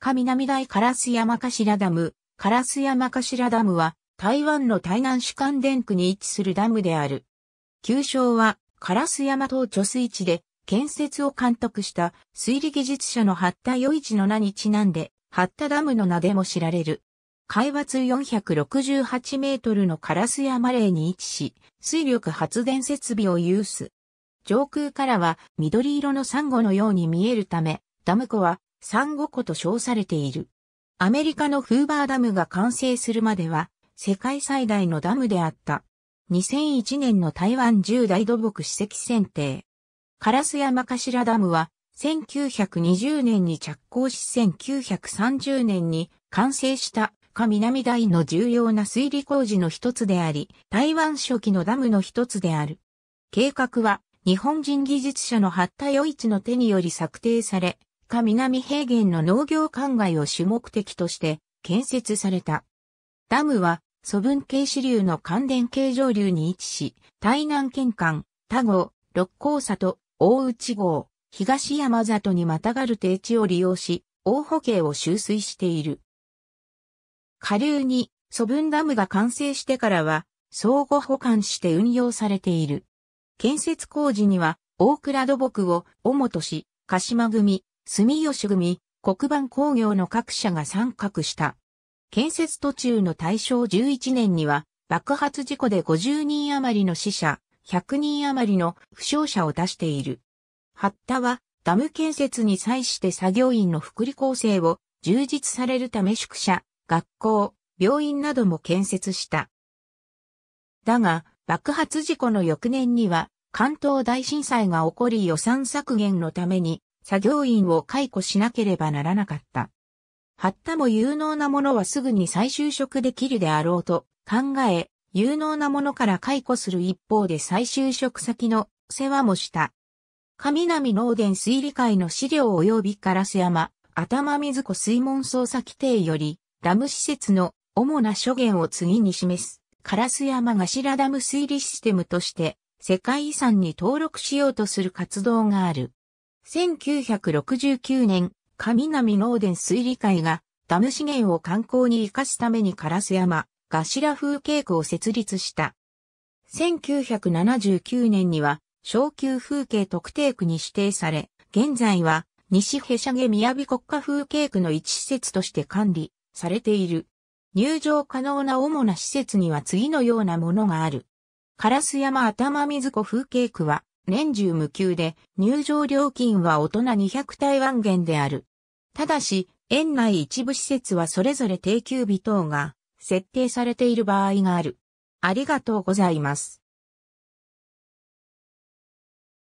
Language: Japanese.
下南大カラス山頭ダム、カラス山頭ダムは、台湾の台南市関電区に位置するダムである。旧称は、カラス山島貯水池で、建設を監督した水利技術者の八田余一の名にちなんで、八田ダムの名でも知られる。海抜468メートルのカラス山霊に位置し、水力発電設備を有す。上空からは緑色のサンゴのように見えるため、ダム湖はサンゴ湖と称されている。アメリカのフーバーダムが完成するまでは、世界最大のダムであった。2001年の台湾重大土木史跡選定。カラス山頭ダムは、1920年に着工し1930年に完成したか南大の重要な水利工事の一つであり、台湾初期のダムの一つである。計画は、日本人技術者の八田余一の手により策定され、下南平原の農業灌漑を主目的として建設された。ダムは祖分系支流の関電系上流に位置し、台南県間、田郷、六甲里、大内郷、東山里にまたがる低地を利用し、大歩径を修水している。下流に祖分ダムが完成してからは、相互補完して運用されている。建設工事には、大倉土木を主とし、鹿島組、住吉組、黒板工業の各社が参画した。建設途中の大正11年には、爆発事故で50人余りの死者、100人余りの負傷者を出している。八田は、ダム建設に際して作業員の福利構成を充実されるため宿舎、学校、病院なども建設した。だが、爆発事故の翌年には、関東大震災が起こり予算削減のために、作業員を解雇しなければならなかった。ハッタも有能な者はすぐに再就職できるであろうと考え、有能な者から解雇する一方で再就職先の世話もした。神南農田推理会の資料及びカラス山、頭水子水門捜査規定より、ダム施設の主な諸言を次に示す、烏山頭ダム推理システムとして、世界遺産に登録しようとする活動がある。1969年、上南農電水利会がダム資源を観光に活かすためにカラス山、頭風景区を設立した。1979年には、小級風景特定区に指定され、現在は、西へしゃげ雅国家風景区の一施設として管理されている。入場可能な主な施設には次のようなものがある。カラス山頭水湖風景区は、年中無休で、入場料金は大人200台湾元である。ただし、園内一部施設はそれぞれ定休日等が設定されている場合がある。ありがとうございます。